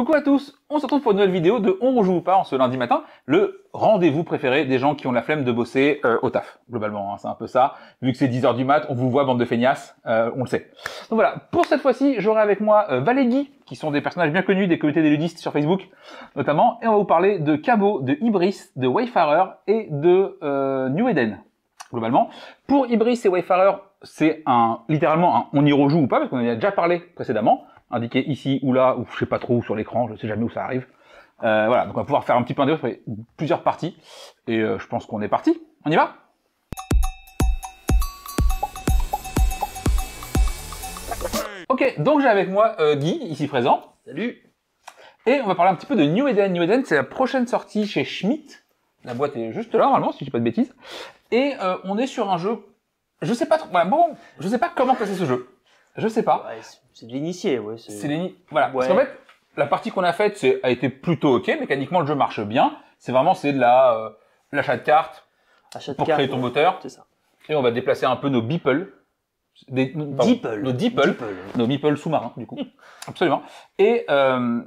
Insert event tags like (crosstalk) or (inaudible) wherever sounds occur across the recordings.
Coucou à tous, on se retrouve pour une nouvelle vidéo de On rejoue Ou pas en ce lundi matin, le rendez-vous préféré des gens qui ont la flemme de bosser euh, au taf, globalement, hein, c'est un peu ça. Vu que c'est 10h du mat, on vous voit bande de feignasses, euh, on le sait. Donc voilà, pour cette fois-ci, j'aurai avec moi euh, qui sont des personnages bien connus des communautés des ludistes sur Facebook, notamment, et on va vous parler de Cabo, de Ibris, de Wayfarer et de euh, New Eden, globalement. Pour Ibris et Wayfarer, c'est un littéralement un on y rejoue ou pas, parce qu'on en a déjà parlé précédemment indiqué ici ou là, ou je sais pas trop sur l'écran, je sais jamais où ça arrive. Euh, voilà, donc on va pouvoir faire un petit point de sur plusieurs parties. Et euh, je pense qu'on est parti. On y va Ok, donc j'ai avec moi euh, Guy, ici présent. Salut Et on va parler un petit peu de New Eden. New Eden, c'est la prochaine sortie chez Schmidt. La boîte est juste là, normalement, si je dis pas de bêtises. Et on est sur un jeu... Je sais pas trop... Bah, bon, je sais pas comment passer ce jeu. Je sais pas. c'est de l'initié, ouais. C'est Voilà. Parce qu'en fait, la partie qu'on a faite a été plutôt ok. Mécaniquement, le jeu marche bien. C'est vraiment c'est de la euh, l'achat de cartes achat de pour créer ton moteur. C'est ça. Et on va déplacer un peu nos beeple. Des, nos, pardon, nos Deeple, sous-marins du coup, (laughs) absolument. Et euh,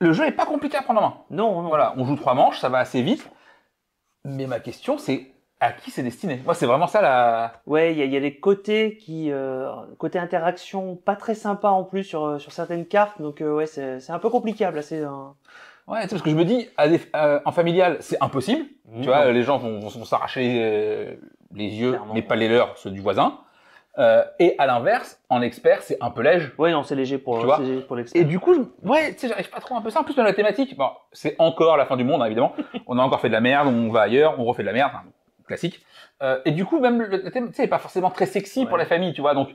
le jeu est pas compliqué à prendre en main. Non, non. Voilà, on joue trois manches, ça va assez vite. Mais ma question c'est à qui c'est destiné. Moi, c'est vraiment ça la. Ouais, il y a, des côtés qui, euh, côté interaction, pas très sympa en plus sur euh, sur certaines cartes. Donc euh, ouais, c'est un peu compliqué c'est placer. Ouais, parce que je me dis, en familial, c'est impossible. Tu vois, les gens vont, s'arracher les yeux, mais pas les leurs, ceux du voisin. et à l'inverse, en expert, c'est un peu léger. Ouais, non, c'est léger pour, l'expert. Et du coup, ouais, tu sais, j'arrive pas trop un peu ça. En plus, dans la thématique, bon, c'est encore la fin du monde, hein, évidemment. (laughs) on a encore fait de la merde, on va ailleurs, on refait de la merde classique. Euh, et du coup, même le thème, tu sais, pas forcément très sexy pour la famille, tu vois. Donc,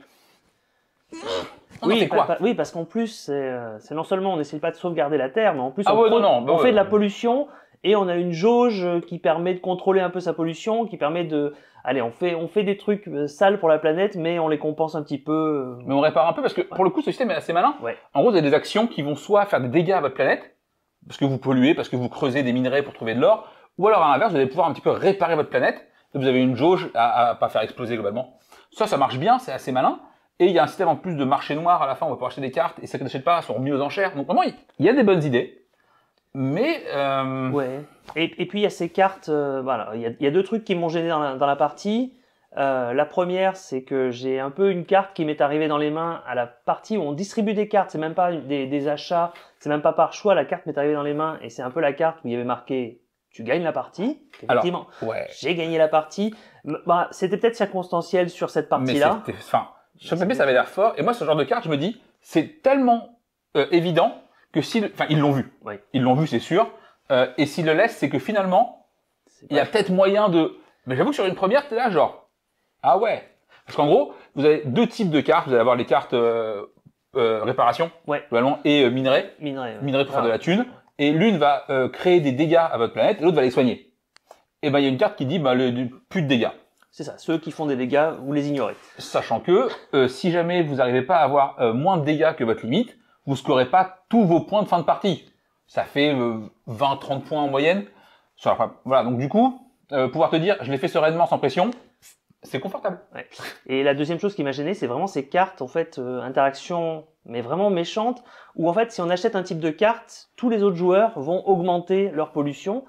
oui, quoi oui, parce qu'en plus, c'est euh, non seulement on n'essaie pas de sauvegarder la Terre, mais en plus ah on, bah fait de la pollution et on a une jauge qui permet de contrôler un peu sa pollution, qui permet de, allez, on fait, on fait des trucs euh, sales pour la planète, mais on les compense un petit peu. Mais on répare un peu parce que pour le coup, ce système est assez malin. En gros, il y a des actions qui vont soit faire des dégâts à votre planète, parce que vous polluez, parce que vous creusez des minerais pour trouver de l'or, ou alors à l'inverse, vous allez pouvoir un petit peu réparer votre planète. vous avez une jauge à, pas faire exploser globalement. Ça, ça marche bien, c'est assez malin. Et il y a un système en plus de marché noir à la fin, on va pouvoir acheter des cartes et celles qui n'achètent pas sont remis aux enchères. Donc vraiment, il y a des bonnes idées. Mais. Euh, ouais. Et, puis il y a ces cartes. Euh, voilà, il y a, deux trucs qui m'ont gêné dans la, partie. Euh, la première, c'est que j'ai un peu une carte qui m'est arrivée dans les mains à la partie où on distribue des cartes. C'est même pas des, des achats, c'est même pas par choix. La carte m'est arrivée dans les mains et c'est un peu la carte où il y avait marqué tu gagnes la partie. Effectivement, ouais. j'ai gagné la partie. Bah, c'était peut-être circonstanciel sur cette partie-là. Mais enfin, sur papier, ça avait l'air fort. Et moi, ce genre de carte, je me dis, c'est tellement euh, évident que si, enfin, ils l'ont vu. Ils l'ont vu, c'est sûr. Euh, et s'ils le laissent, c'est que finalement, il y a peut-être moyen de. Mais j'avoue que sur une première, t'es là genre, ah ouais. Parce qu'en gros, vous avez deux types de cartes. Vous allez avoir les cartes euh, réparation, ouais. et minerais. minerais pour faire ah de la thune et l'une va euh, créer des dégâts à votre planète, l'autre va les soigner. Et eh ben il y a une carte qui dit bah, le, plus de dégâts. C'est ça, ceux qui font des dégâts, vous les ignorez. Sachant que euh, si jamais vous n'arrivez pas à avoir euh, moins de dégâts que votre limite, vous scorez pas tous vos points de fin de partie. Ça fait 20-30 points en moyenne. Voilà, donc du coup, pouvoir te dire, je l'ai fait sereinement, sans pression, c'est confortable. Et la deuxième chose qui m'a gêné, c'est vraiment ces cartes, en fait, euh, interaction, mais vraiment méchante, où en fait, si on achète un type de carte, tous les autres joueurs vont augmenter leur pollution.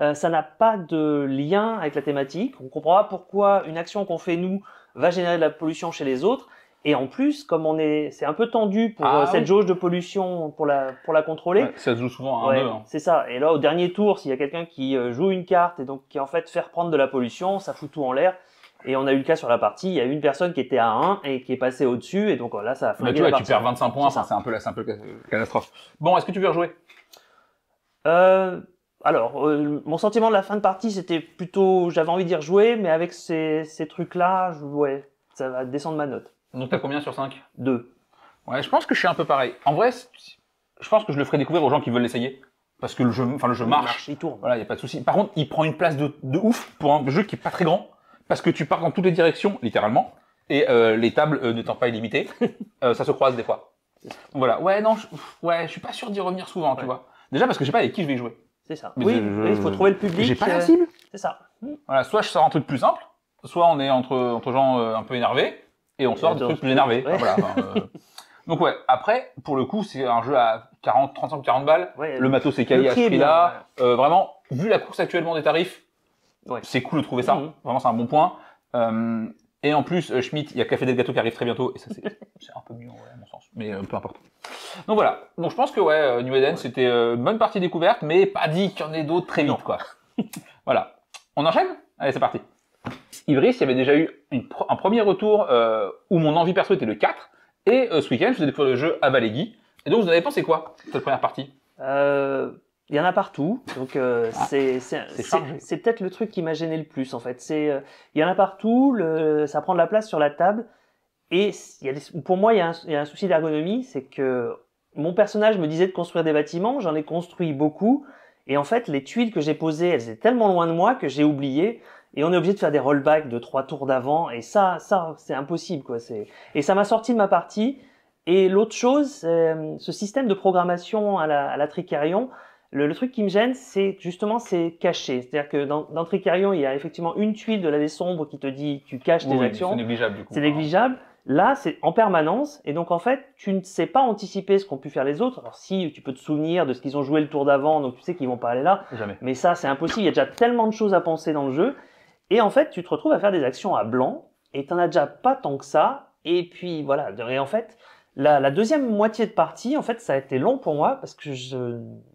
Euh, ça n'a pas de lien avec la thématique. On comprendra pourquoi une action qu'on fait nous va générer de la pollution chez les autres. Et en plus, comme on est, c'est un peu tendu pour ah euh, cette jauge de pollution pour la pour la contrôler. ça se joue souvent à ouais, C'est ça. Et là, au dernier tour, s'il y a quelqu'un qui joue une carte et donc qui en fait fait prendre de la pollution, ça fout tout en l'air. Et on a eu le cas sur la partie, il y a une personne qui était à 1 et qui est passée au-dessus, et donc euh, là, ça a flingué. Bah, tu, tu perds 25 points, c'est un peu, la un peu catastrophe. Bon, est-ce que tu veux rejouer euh, alors, euh, mon sentiment de la fin de partie, c'était plutôt, j'avais envie d'y rejouer, mais avec ces, trucs-là, ouais, ça va descendre ma note. Donc t'as combien sur 5 2. Ouais, je pense que je suis un peu pareil. En vrai, je pense que je le ferai découvrir aux gens qui veulent l'essayer. Parce que le jeu, enfin, le jeu marche. Il, marche, il tourne. Voilà, il n'y a pas de souci. Par contre, il prend une place de, de ouf pour un jeu qui est pas très grand parce que tu pars dans toutes les directions, littéralement, et euh, les tables euh, n'étant pas illimitées, (laughs) euh, ça se croise des fois. Donc voilà. Ouais, non, je, ouais, je suis pas sûr d'y revenir souvent, tu vois. Déjà parce que je sais pas avec qui je vais jouer. C'est ça. oui, il faut trouver le public. J'ai pas la euh, cible. C'est ça. Voilà, soit je sors un truc plus simple, soit on est entre, entre gens euh, un peu énervés, et on sort des trucs plus énervés. voilà, (laughs) Donc ouais, après, pour le coup, c'est un jeu à 40, 35, 40 balles. Le matos est calé à là vraiment, vu la course actuellement des tarifs, c'est cool de trouver ça. Mhm. Vraiment, c'est un bon point. Euh, et en plus, euh, Schmitt, il y a Café des gâteaux qui arrive très bientôt. Et ça, c'est (laughs) un peu mieux, à mon sens. Mais euh, peu importe. Donc voilà. Donc je pense que ouais, New Eden, c'était une bonne partie découverte, mais pas dit qu'il y en ait d'autres très vite, quoi. (laughs) voilà. On enchaîne Allez, c'est parti. Ibris, il y avait déjà eu un premier retour où mon envie perso était le 4. Et ce week-end, je vous ai le jeu à Valégui. Et donc, vous en avez pensé quoi, cette première partie il y en a partout, donc euh, ah, c'est peut-être le truc qui m'a gêné le plus en fait. C'est euh, il y en a partout, ça prend de la place sur la table et il y a pour moi il y a un, souci d'ergonomie, c'est que mon personnage me disait de construire des bâtiments, j'en ai construit beaucoup et en fait les tuiles que j'ai posées, elles étaient tellement loin de moi que j'ai oublié et on est obligé de faire des rollbacks de trois tours d'avant et ça ça c'est impossible quoi. C'est et ça m'a sorti de ma partie. Et l'autre chose, euh, ce système de programmation à la, à la Tricarion, le, truc qui me gêne, c'est justement c'est caché. C'est-à-dire que dans, dans Tricarion, il y a effectivement une tuile de la des sombre qui te dit tu caches tes actions. C'est négligeable C'est négligeable. Là, c'est en permanence, et donc en fait, tu ne sais pas anticiper ce qu'ont pu faire les autres. Alors si, tu peux te souvenir de ce qu'ils ont joué le tour d'avant, donc tu sais qu'ils vont pas aller là. Jamais. Mais ça, c'est impossible. Il y a déjà tellement de choses à penser dans le jeu, et en fait, tu te retrouves à faire des actions à blanc, et t'en as déjà pas tant que ça. Et puis voilà. Et en fait, la, deuxième moitié de partie, en fait, ça a été long pour moi parce que je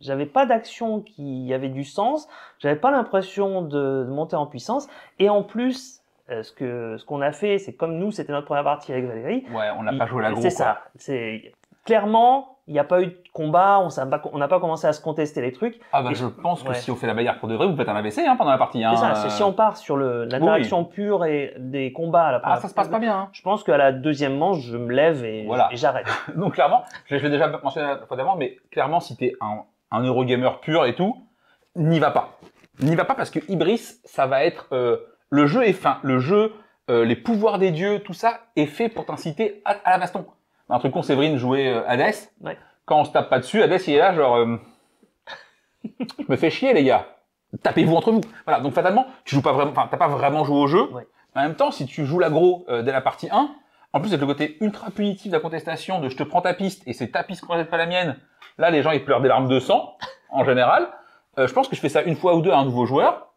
n'avais pas d'action qui avait du sens, j'avais pas l'impression de, monter en puissance, et en plus, euh, ce que ce qu'on a fait, c'est comme nous, c'était notre première partie avec Valérie. Ouais, on n'a pas joué la grosse. C'est ça. C'est clairement il n'y a pas eu de combat, on n'a pas commencé à se contester les trucs. Ah bah, je pense que si on fait la bagarre pour de vrai, vous faites un AVC hein, pendant la partie. Hein, c'est ça, euh. si on part sur la direction pure et des combats à la partie. Ah, ça se passe pas bien. Hein. Je pense qu'à la deuxième manche, je me lève et, voilà. j'arrête. (laughs) Donc clairement, je l'ai déjà mentionné la fois d'avant, mais clairement, si t'es un, un Eurogamer pur et tout, n'y va pas. N'y va pas parce que Ibris, ça va être... Euh, le jeu est fin, le jeu, euh, les pouvoirs des dieux, tout ça est fait pour t'inciter à, à la baston un truc con, Séverine jouait euh, Hades. Quand on se tape pas dessus, Hades, il est là, genre, euh, (laughs) je me fais chier, les gars. Tapez-vous entre vous. Voilà. Donc, fatalement, tu joues pas vraiment, t'as pas vraiment joué au jeu. En même temps, si tu joues l'agro euh, dès la partie 1, en plus, avec le côté ultra punitif de la contestation, de je te prends ta piste et c'est ta piste qu'on pas la mienne, là, les gens, ils pleurent des larmes de sang, en général. Euh, je pense que je fais ça une fois ou deux à un nouveau joueur.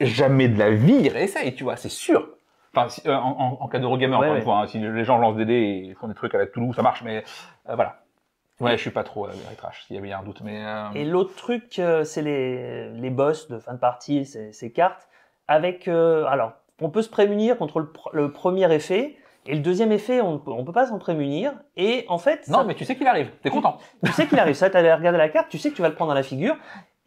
Jamais de la vie, il réessaye, tu vois, c'est sûr. Enfin, euh, en, cas d'Eurogamer, encore hein, si les gens lancent des dés et font des trucs avec Toulouse, ça marche, mais euh, voilà. Ouais, je suis pas trop à euh, la s'il y avait un doute, mais. Et l'autre truc, c'est les, les boss de fin de partie, ces, cartes, avec. alors, on peut se prémunir contre le, premier effet, et le deuxième effet, on ne peut pas s'en prémunir. Et en fait... Non, mais tu sais qu'il arrive. T'es content. tu sais qu'il arrive. Ça, t'as regardé la carte, tu sais que tu vas le prendre dans la figure.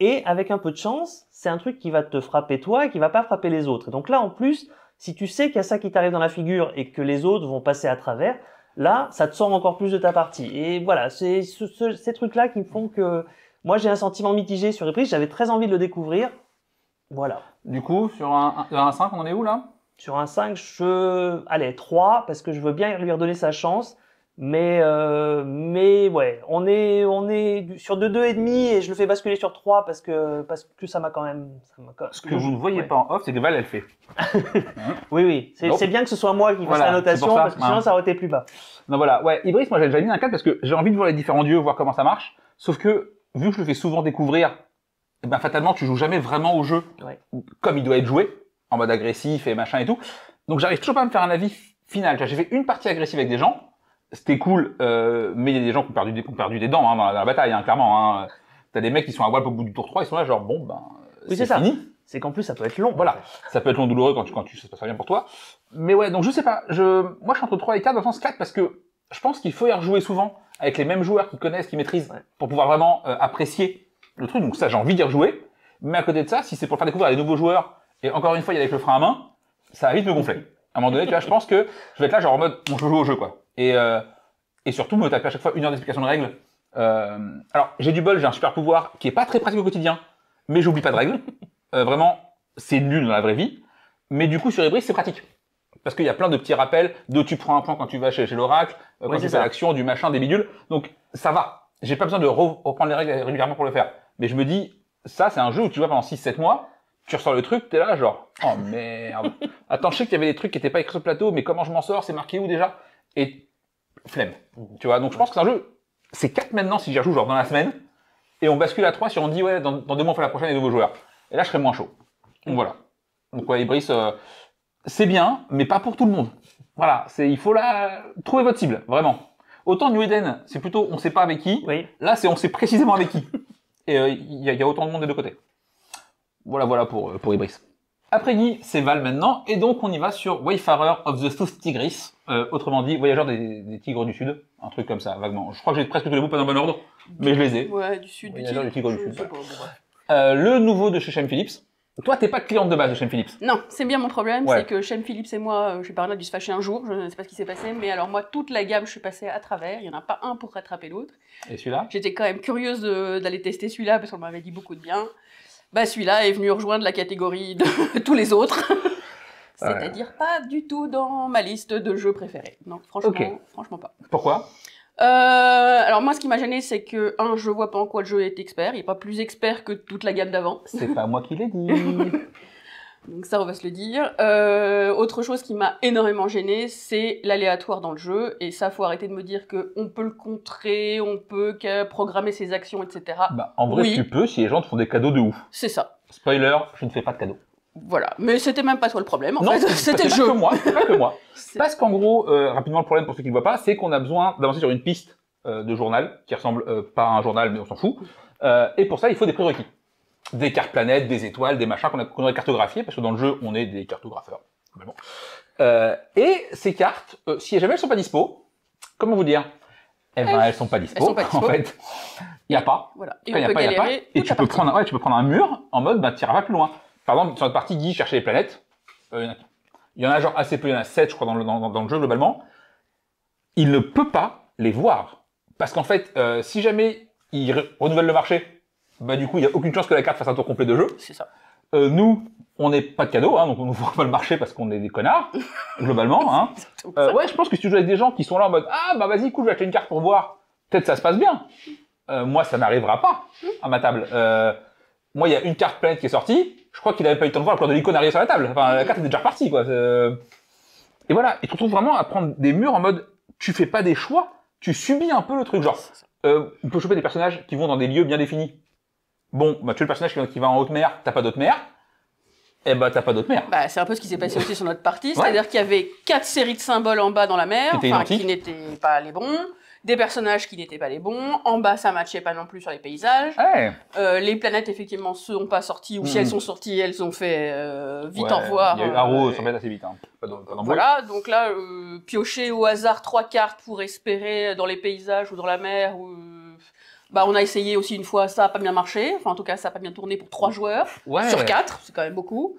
Et avec un peu de chance, c'est un truc qui va te frapper toi et qui va pas frapper les autres. Et donc là, en plus, si tu sais qu'il y a ça qui t'arrive dans la figure et que les autres vont passer à travers, là, ça te sort encore plus de ta partie. Et voilà, c'est ce, ce, ces trucs-là qui me font que moi j'ai un sentiment mitigé sur Reprise. J'avais très envie de le découvrir. Voilà. Du coup, sur un, un 5, on en est où là Sur un 5, je. Allez, 3, parce que je veux bien lui redonner sa chance. Mais euh, mais ouais, on est on est sur de deux et demi et je le fais basculer sur 3 parce que parce que ça m'a quand même ça Ce que vous ne voyez pas en off, c'est que Val elle fait. (laughs) oui oui, c'est bien que ce soit moi qui fasse la notation parce que sinon hein. ça aurait été plus bas. Non voilà, ouais, Ibris moi j'ai déjà mis un 4 parce que j'ai envie de voir les différents dieux, voir comment ça marche, sauf que vu que je le fais souvent découvrir, eh ben fatalement tu joues jamais vraiment au jeu ouais. comme il doit être joué en mode agressif et machin et tout. Donc j'arrive toujours pas à me faire un avis final. J'ai fait une partie agressive avec des gens c'était cool, euh, mais il y a des gens qui ont perdu des, qui ont des dents hein, dans, la, bataille, hein, clairement. Hein. T'as des mecs qui sont à Walp au bout du tour 3, ils sont là genre bon ben c'est fini. C'est qu'en plus ça peut être long. Voilà, ça peut être long, douloureux quand tu quand tu ça se passe pas bien pour toi. Mais ouais, donc je sais pas. Je moi je suis entre 3 et 4 dans le sens 4 parce que je pense qu'il faut y rejouer souvent avec les mêmes joueurs qui connaissent, qui maîtrisent pour pouvoir vraiment euh, apprécier le truc. Donc ça j'ai envie d'y rejouer. Mais à côté de ça, si c'est pour faire découvrir à des nouveaux joueurs et encore une fois, il y a avec le frein à main, ça va vite me gonfler. À un moment donné, tu vois, je pense que je vais être là genre en mode on joue au jeu quoi. Et, euh, et surtout, me taper à chaque fois une heure d'explication de règles. Euh, alors, j'ai du bol, j'ai un super pouvoir qui est pas très pratique au quotidien, mais j'oublie pas de règles. Euh, vraiment, c'est nul dans la vraie vie. Mais du coup, sur Ebris, c'est pratique. Parce qu'il y a plein de petits rappels de tu prends un point quand tu vas chez, l'oracle, quand tu fais l'action, du machin, des bidules. Donc, ça va. J'ai pas besoin de reprendre les règles régulièrement pour le faire. Mais je me dis, ça, c'est un jeu où tu vois pendant 6-7 mois, tu ressors le truc, t'es là, genre, oh merde. Attends, je sais qu'il y avait des trucs qui étaient pas écrits sur le plateau, mais comment je m'en sors? C'est marqué où déjà? Et flemme. Mhm. Tu vois, donc je pense que c'est un jeu, c'est 4 maintenant si j'y joue genre dans la semaine, et on bascule à 3 si on dit ouais, dans, deux mois on fait la prochaine et nouveaux joueurs. Et là je serai moins chaud. Donc voilà. Donc ouais, Ibris, euh, c'est bien, mais pas pour tout le monde. Voilà, c'est il faut la trouver votre cible, vraiment. Autant New Eden, c'est plutôt on sait pas avec qui. Oui. Là, c'est on sait précisément avec qui. Et euh, il y, a autant de monde des deux côtés. Voilà, voilà pour, euh, pour Ibris. Après Guy, c'est Val maintenant, et donc on y va sur Wayfarer of the South Tigris, euh, autrement dit Voyageur des, Tigres du Sud, un truc comme ça, vaguement. Je crois que j'ai presque tous les mots pas dans le bon ordre, mais je les ai. Ouais, du Sud, du Tigre. du Sud. Euh, le nouveau de chez Shem Phillips. Toi, t'es pas cliente de base de Shem Philips Non, c'est bien mon problème, c'est que Shem Philips et moi, euh, je suis pas, là se fâcher un jour, je ne sais pas ce qui s'est passé, mais alors moi, toute la gamme, je suis passée à travers, il n'y en a pas un pour rattraper l'autre. Et celui-là J'étais quand même curieuse d'aller tester celui-là parce qu'on m'avait dit beaucoup de bien bah celui-là est venu rejoindre la catégorie de (laughs) tous les autres. (laughs) C'est-à-dire pas du tout dans ma liste de jeux préférés. Non, franchement, franchement pas. Pourquoi euh, alors moi, ce qui m'a gêné, c'est que un, je vois pas en quoi le jeu est expert. Il est pas plus expert que toute la gamme d'avant. C'est pas moi qui l'ai dit. (laughs) Donc ça, on va se le dire. Euh, autre chose qui m'a énormément gênée, c'est l'aléatoire dans le jeu. Et ça, faut arrêter de me dire qu'on peut le contrer, on peut programmer ses actions, etc. Bah, en vrai, tu peux si les gens te font des cadeaux de ouf. C'est ça. Spoiler, je ne fais pas de cadeaux. Voilà, mais c'était même pas toi le problème. En non, (laughs) c'était le pas jeu. Que moi, pas que moi. (laughs) Parce qu'en gros, euh, rapidement, le problème pour ceux qui ne voient pas, c'est qu'on a besoin d'avancer sur une piste euh, de journal qui ressemble pas à un journal, mais on s'en fout. et pour ça, il faut des prérequis des cartes planètes, des étoiles, des machins qu'on a, aurait cartographiés, parce que dans le jeu, on est des cartographeurs. Euh, et ces cartes, euh, si jamais elles sont pas dispo, comment vous dire eh ben, elles sont pas dispo. sont pas (laughs) dispo. En fait, il n'y a pas. Voilà. Et, y a pas, y a pas. et tu, peux prendre, tu peux prendre un mur en mode, bah, tu n'iras pas plus loin. Par exemple, sur notre partie, Guy chercher les planètes. Euh, il y en a genre assez peu, il y en a 7, je crois, dans le, dans, le jeu globalement. Il ne peut pas les voir. Parce qu'en fait, si jamais il renouvelle le marché, bah du coup, il n'y a aucune chance que la carte fasse un tour complet de jeu. C'est ça. Euh, nous, on n'est pas de cadeau, hein, donc on ne (laughs) voit pas le marché parce qu'on est des connards, globalement. (laughs) Hein. Euh, ouais, je pense que si tu joues avec des gens qui sont là en mode Ah, bah vas-y, cool, je vais acheter une carte pour voir, peut-être ça se passe bien. Euh, moi, ça n'arrivera pas à ma table. Euh, moi, il y a une carte planète qui est sortie, je crois qu'il n'avait pas eu le temps de voir le plan de l'icône sur la table. Enfin, la carte était déjà repartie, quoi. Euh, et voilà, et tu te retrouves vraiment à prendre des murs en mode Tu fais pas des choix, tu subis un peu le truc. Genre, on peut choper des personnages qui vont dans des lieux bien définis bon, bah, tu es le personnage qui va en haute mer, t'as pas d'autre mer, eh ben, t'as pas d'autre mer. Bah, c'est un peu ce qui s'est passé aussi sur notre partie, c'est-à-dire qu'il y avait quatre séries de symboles en bas dans la mer, qui n'étaient pas les bons, des personnages qui n'étaient pas les bons, en bas ça matchait pas non plus sur les paysages, euh, les planètes effectivement sont pas sorties, ou si hmm. elles sont sorties, elles ont fait euh, vite en au revoir. Il y a eu euh, assez vite, hein. pas Voilà, donc là, piocher au hasard trois cartes pour espérer dans les paysages ou dans la mer, ou bah, on a essayé aussi une fois, ça n'a pas bien marché. Enfin, en tout cas, ça n'a pas bien tourné pour trois joueurs sur quatre. C'est quand même beaucoup.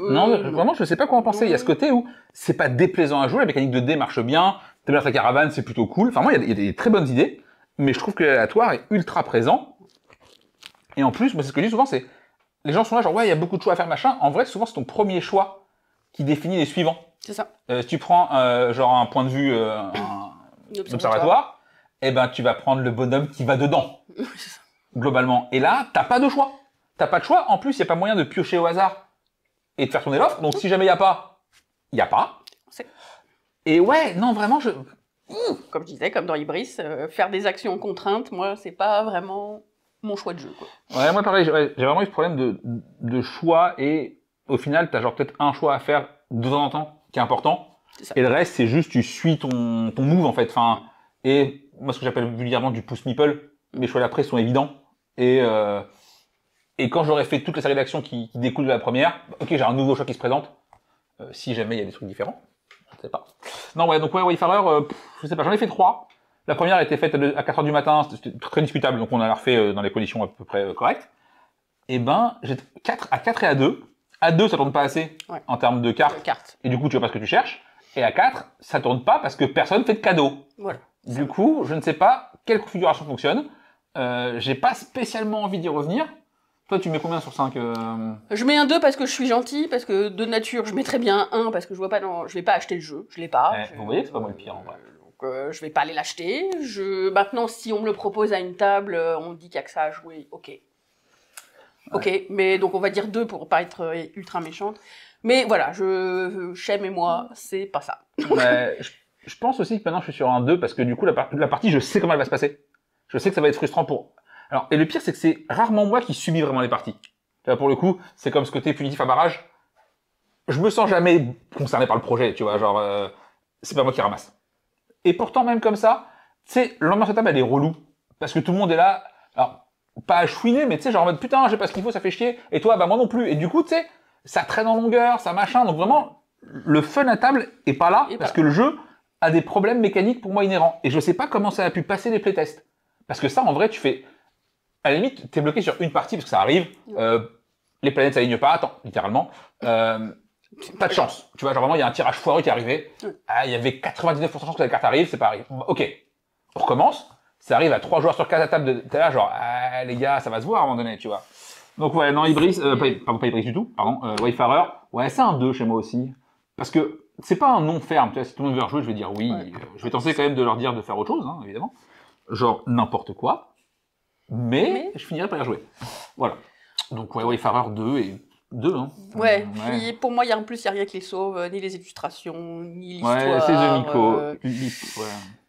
non, euh, vraiment, je ne sais pas quoi en penser. Il y a ce côté où c'est pas déplaisant à jouer, la mécanique de dé marche bien, t'es bien la caravane, c'est plutôt cool. Enfin, moi, il y, a des très bonnes idées, mais je trouve que l'aléatoire est ultra présent. Et en plus, moi, c'est ce que je dis souvent, c'est les gens sont là, genre, ouais, il y a beaucoup de choix à faire, machin. En vrai, souvent, c'est ton premier choix qui définit les suivants. C'est ça. Euh, si tu prends, euh, genre, un point de vue, un observatoire, eh ben, tu vas prendre le bonhomme qui va dedans. (laughs) globalement. Et là, t'as pas de choix. T'as pas de choix. En plus, il n'y a pas moyen de piocher au hasard et de faire tourner l'offre. Donc, si jamais il n'y a pas, il n'y a pas. Et ouais, non, vraiment, Comme je disais, comme dans Ibris, euh, faire des actions contraintes, moi, c'est pas vraiment mon choix de jeu. Ouais, moi, pareil, j'ai vraiment eu ce problème de, choix et au final, t'as genre peut-être un choix à faire de temps en temps qui est important. et le reste, c'est juste tu suis ton, move en fait. Enfin, et moi ce que j'appelle vulgairement du pouce meeple, mes choix d'après sont évidents. Et, euh, et quand j'aurai fait toute la série d'actions qui, qui, de la première, ok, j'ai un nouveau choix qui se présente. Euh, si jamais il y a des trucs différents, je sais pas. Non, ouais, donc ouais, Wayfarer, euh, je sais pas, j'en ai fait trois. La première a été faite à 4h du matin, c'était très discutable, donc on a la refait euh, dans les conditions à peu près correctes. Et eh ben, j'ai 4 à 4 et à 2. À 2, ça tourne pas assez en termes de cartes. Et du coup, tu vois pas ce que tu cherches. Et à 4, ça tourne pas parce que personne fait de cadeau. Voilà. Du coup, je ne sais pas quelle configuration fonctionne. Euh, j'ai pas spécialement envie d'y revenir. Toi, tu mets combien sur 5 euh Je mets un 2 parce que je suis gentil, parce que de nature, je mets très bien un parce que je vois pas je vais pas acheter le jeu, je l'ai pas. Eh, vous voyez, c'est pas moi le pire en vrai. Euh, donc, vais pas aller l'acheter. Maintenant, si on me le propose à une table, on dit qu'il n'y a que ça à jouer, ok. Ok, mais donc on va dire 2 pour pas être ultra méchante. Mais voilà, je, et moi, c'est pas ça. Je pense aussi que maintenant je suis sur un 2 parce que du coup la, partie je sais comment elle va se passer. Je sais que ça va être frustrant pour. Alors et le pire c'est que c'est rarement moi qui subis vraiment les parties. pour le coup c'est comme ce côté punitif à barrage. Je me sens jamais concerné par le projet, tu vois, genre euh, c'est pas moi qui ramasse. Et pourtant même comme ça, tu sais l'ambiance de table elle est relou parce que tout le monde est là. Alors pas à chouiner mais tu sais genre en mode putain j'ai pas ce qu'il faut ça fait chier et toi bah moi non plus et du coup tu sais ça traîne en longueur ça machin donc vraiment le fun à table est pas là parce que le jeu des problèmes mécaniques pour moi inhérents. Et je sais pas comment ça a pu passer les playtests. Parce que ça, en vrai, tu fais. À la limite, tu es bloqué sur une partie, parce que ça arrive. Euh, les planètes s'alignent pas, attends, littéralement. Euh, pas de chance. Tu vois, genre vraiment, il y a un tirage foiré qui est arrivé. Ah, il y avait 99% de chance que la carte arrive, c'est pas arrivé. Ok, on recommence. Ça arrive à 3 joueurs sur 4 à table de. T'es là, genre, ah, les gars, ça va se voir à un moment donné, tu vois. Donc, ouais, non, Ibris, euh, pas, pardon, pas Ibris du tout, pardon, Wayfarer. Ouais, c'est un 2 chez moi aussi. Parce que c'est pas un non ferme. Tu vois, si tout le monde veut rejouer, je vais dire oui. Euh, je vais tenter quand même de leur dire de faire autre chose, hein, évidemment. Genre n'importe quoi. Mais, je finirai par y rejouer. Voilà. Donc, ouais, ouais, Farreur 2 et. 2, hein. Ouais, pour moi, y en plus, il n'y a rien qui les sauve, euh, ni les illustrations, ni l'histoire. Ouais, c'est The Miko. Euh,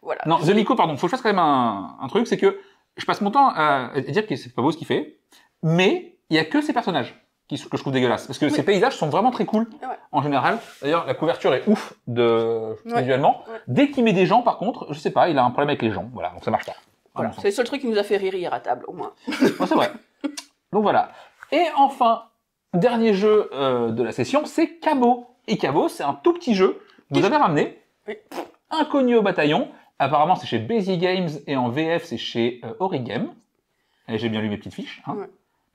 voilà. Non, The Miko, pardon, faut que je fasse quand même un, truc, c'est que je passe mon temps à, dire que c'est pas beau ce qu'il fait, mais il n'y a que ces personnages qui, que je trouve dégueulasse. Parce que ces paysages sont vraiment très cool en général. D'ailleurs, la couverture est ouf de visuellement. Dès qu'il met des gens, par contre, je sais pas, il a un problème avec les gens. Voilà, donc ça marche pas. C'est le seul truc qui nous a fait rire à table, au moins. (laughs) c'est vrai. donc voilà. Et enfin, dernier jeu euh, de la session, c'est Cabo. Et Cabo, c'est un tout petit jeu que vous avez ramené, inconnu au bataillon. Apparemment, c'est chez Busy Games et en VF, c'est chez euh, Et j'ai bien lu mes petites fiches. Hein.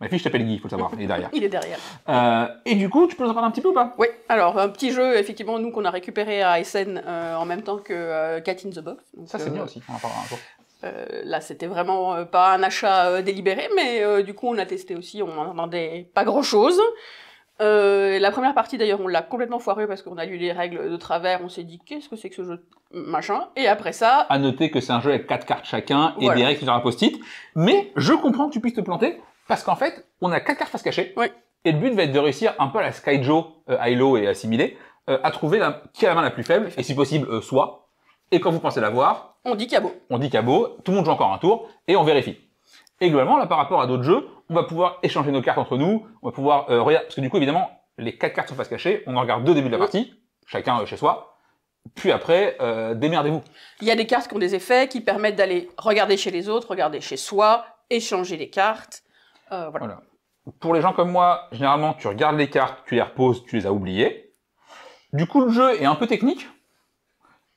Ma fille, je Guy, il faut le savoir, il est derrière. (laughs) il est derrière. Euh, et du coup, tu peux nous en parler un petit peu ou pas Oui, alors un petit jeu, effectivement, nous qu'on a récupéré à Essen euh, en même temps que euh, Cat in the Box. ça, c'est bien aussi, on en parlera un jour. là, c'était vraiment pas un achat délibéré, mais du coup, on a testé aussi, on n'en entendait pas grand-chose. la première partie, d'ailleurs, on l'a complètement foirée parce qu'on a lu les règles de travers, on s'est dit qu'est-ce que c'est que ce jeu machin, et après ça... À noter que c'est un jeu avec quatre cartes chacun et des règles sur un post-it, mais je comprends que tu puisses te planter, parce qu'en fait, on a quatre cartes face cachée. Et le but va être de réussir un peu à la Sky Joe, euh, et assimilé, euh, à trouver qui a la main la plus faible, et si possible, euh, soit. Et quand vous pensez l'avoir... On dit cabot. On dit cabot, tout le monde joue encore un tour, et on vérifie. Et globalement, là, par rapport à d'autres jeux, on va pouvoir échanger nos cartes entre nous, on va pouvoir euh, regarder... Parce que du coup, évidemment, les quatre cartes sont face cachées, on en regarde deux au début de la partie, chacun chez soi, puis après, démerdez-vous. Il y a des cartes qui ont des effets qui permettent d'aller regarder chez les autres, regarder chez soi, échanger les cartes. Euh, voilà. Pour les gens comme moi, généralement, tu regardes les cartes, tu les reposes, tu les as oubliées. Du coup, le jeu est un peu technique.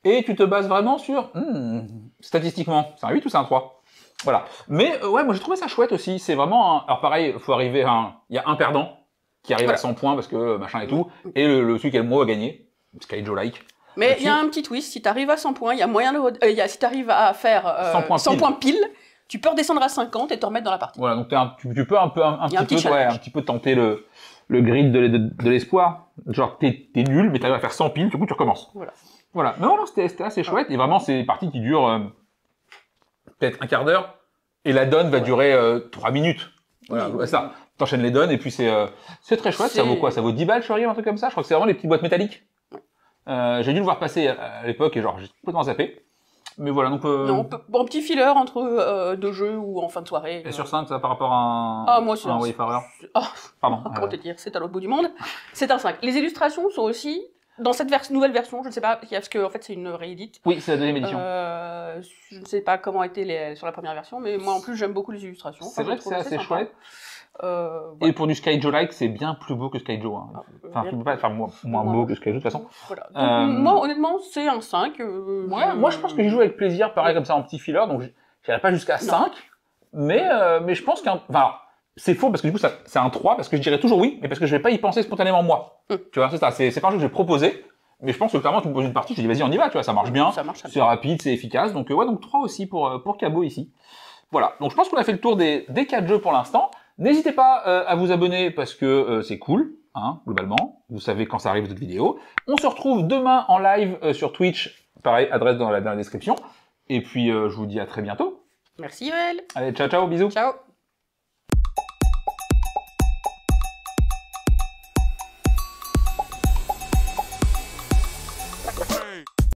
Et tu te bases vraiment sur, hmm, statistiquement, c'est un 8 ou c'est un 3 Voilà. Mais euh, ouais, moi j'ai trouvé ça chouette aussi. C'est vraiment, alors pareil, il faut arriver à Il y a un perdant qui arrive à 100 points parce que euh, machin et tout. Et le, truc celui qui a le moins a gagné. Skyjo-like. Mais il y a un petit twist, si tu arrives à 100 points, il y a moyen de... y a, si tu arrives à faire 100 points pile tu peux redescendre à 50 et te remettre dans la partie. Voilà, donc tu, peux un peu un, petit peu, tenter le, grid de, l'espoir. Genre t'es es nul, mais t'arrives à faire 100 piles, du coup tu recommences. Voilà. Voilà. Non, c'était assez chouette. Et vraiment, c'est des parties qui dure euh, peut-être un quart d'heure. Et la donne va durer 3 euh, minutes. Voilà, ça. T'enchaînes les donnes et puis c'est euh, très chouette. Ça vaut quoi Ça vaut 10 balles, je un truc comme ça. Je crois que c'est vraiment les petites boîtes métalliques. j'ai dû le voir passer à l'époque et genre j'ai complètement zappé. Mais voilà, donc... Euh... Non, en petit filler entre euh, deux jeux ou en fin de soirée. Et euh. sur 5, ça, par rapport à un... Ah, moi, un Wayfarer oh. Ah, Pardon. (laughs) Comment euh. te dire, c'est à l'autre bout du monde. C'est un 5. Les illustrations sont aussi... Dans cette nouvelle version, je ne sais pas, parce que en fait c'est une réédite. Oui, c'est la deuxième édition. je ne sais pas comment étaient les, sur la première version, mais moi en plus j'aime beaucoup les illustrations. C'est vrai que c'est assez chouette. Euh, Et pour du Skyjo like, c'est bien plus beau que Skyjo. Hein. Ah, enfin, pas moins, beau que Skyjo de toute façon. Euh, moi, honnêtement, c'est un 5. Euh, moi, je pense que j'y joue avec plaisir, pareil, comme ça, en petit filler. Donc, j'irai pas jusqu'à 5. Mais, mais je pense qu'un. Enfin, c'est faux parce que du coup, c'est un 3 parce que je dirais toujours oui, mais parce que je vais pas y penser spontanément moi. Hum. Tu vois, c'est ça. C'est pas un jeu que j'ai proposé Mais je pense que clairement, tu me poses une partie, je dis vas-y, on y va, tu vois, ça marche bien. Ça marche C'est rapide, c'est efficace. Donc, ouais, donc 3 aussi pour, pour Cabo ici. Voilà. Donc, je pense qu'on a fait le tour des, des 4 jeux pour l'instant. N'hésitez pas euh, à vous abonner parce que euh, c'est cool. Hein, globalement. Vous savez quand ça arrive d'autres vidéo. On se retrouve demain en live euh, sur Twitch. Pareil, adresse dans la, description. Et puis, je vous dis à très bientôt. Merci, Yoel. Allez, ciao, ciao, bisous. Ciao.